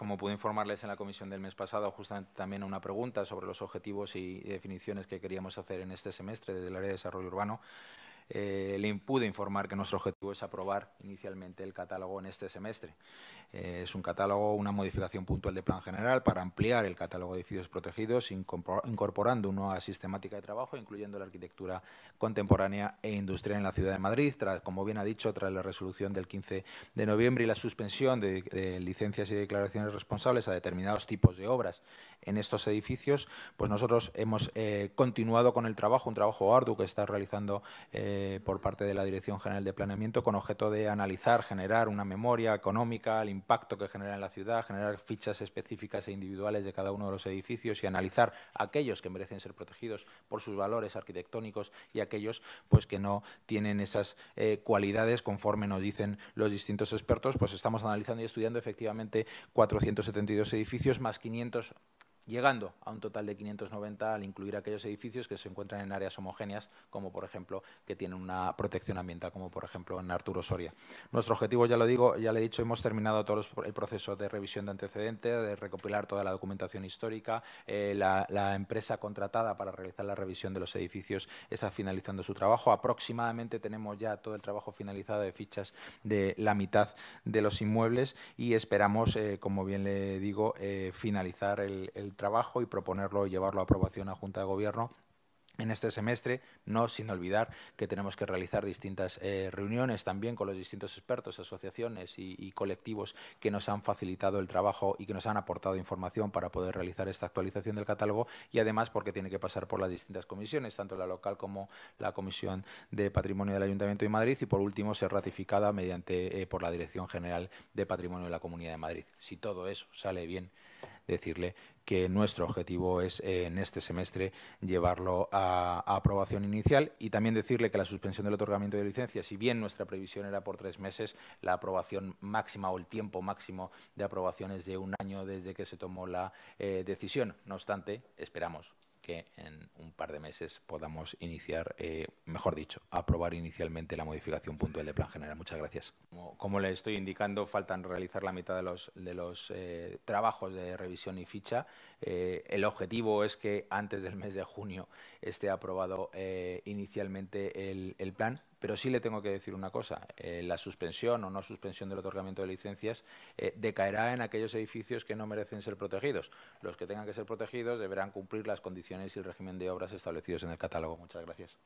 Como pude informarles en la comisión del mes pasado, justamente también una pregunta sobre los objetivos y definiciones que queríamos hacer en este semestre desde el área de desarrollo urbano, eh, le pude informar que nuestro objetivo es aprobar inicialmente el catálogo en este semestre. Eh, es un catálogo, una modificación puntual de plan general para ampliar el catálogo de edificios protegidos, incorporando una nueva sistemática de trabajo, incluyendo la arquitectura contemporánea e industrial en la ciudad de Madrid, tras, como bien ha dicho, tras la resolución del 15 de noviembre y la suspensión de, licencias y declaraciones responsables a determinados tipos de obras en estos edificios, pues nosotros hemos eh, continuado con el trabajo, un trabajo arduo que está realizando eh, eh, por parte de la Dirección General de Planeamiento con objeto de analizar, generar una memoria económica, el impacto que genera en la ciudad, generar fichas específicas e individuales de cada uno de los edificios y analizar aquellos que merecen ser protegidos por sus valores arquitectónicos y aquellos pues, que no tienen esas eh, cualidades conforme nos dicen los distintos expertos. Pues estamos analizando y estudiando efectivamente 472 edificios más 500 llegando a un total de 590 al incluir aquellos edificios que se encuentran en áreas homogéneas, como por ejemplo que tienen una protección ambiental, como por ejemplo en Arturo Soria. Nuestro objetivo, ya lo digo, ya le he dicho, hemos terminado todo el proceso de revisión de antecedentes, de recopilar toda la documentación histórica, eh, la, empresa contratada para realizar la revisión de los edificios está finalizando su trabajo. Aproximadamente tenemos ya todo el trabajo finalizado de fichas de la mitad de los inmuebles y esperamos, eh, como bien le digo, eh, finalizar el trabajo y proponerlo y llevarlo a aprobación a Junta de Gobierno en este semestre, no sin olvidar que tenemos que realizar distintas eh, reuniones también con los distintos expertos, asociaciones y, colectivos que nos han facilitado el trabajo y que nos han aportado información para poder realizar esta actualización del catálogo y además porque tiene que pasar por las distintas comisiones, tanto la local como la Comisión de Patrimonio del Ayuntamiento de Madrid y por último ser ratificada mediante eh, por la Dirección General de Patrimonio de la Comunidad de Madrid. Si todo eso sale bien decirle que nuestro objetivo es eh, en este semestre llevarlo a, aprobación inicial y también decirle que la suspensión del otorgamiento de licencia, si bien nuestra previsión era por tres meses, la aprobación máxima o el tiempo máximo de aprobación es de un año desde que se tomó la eh, decisión. No obstante, esperamos que en un par de meses podamos iniciar, eh, mejor dicho, aprobar inicialmente la modificación puntual del plan general. Muchas gracias. Como, le estoy indicando, faltan realizar la mitad de los, de los eh, trabajos de revisión y ficha. Eh, el objetivo es que antes del mes de junio esté aprobado inicialmente el, plan pero sí le tengo que decir una cosa, la suspensión o no suspensión del otorgamiento de licencias decaerá en aquellos edificios que no merecen ser protegidos. Los que tengan que ser protegidos deberán cumplir las condiciones y el régimen de obras establecidos en el catálogo. Muchas gracias.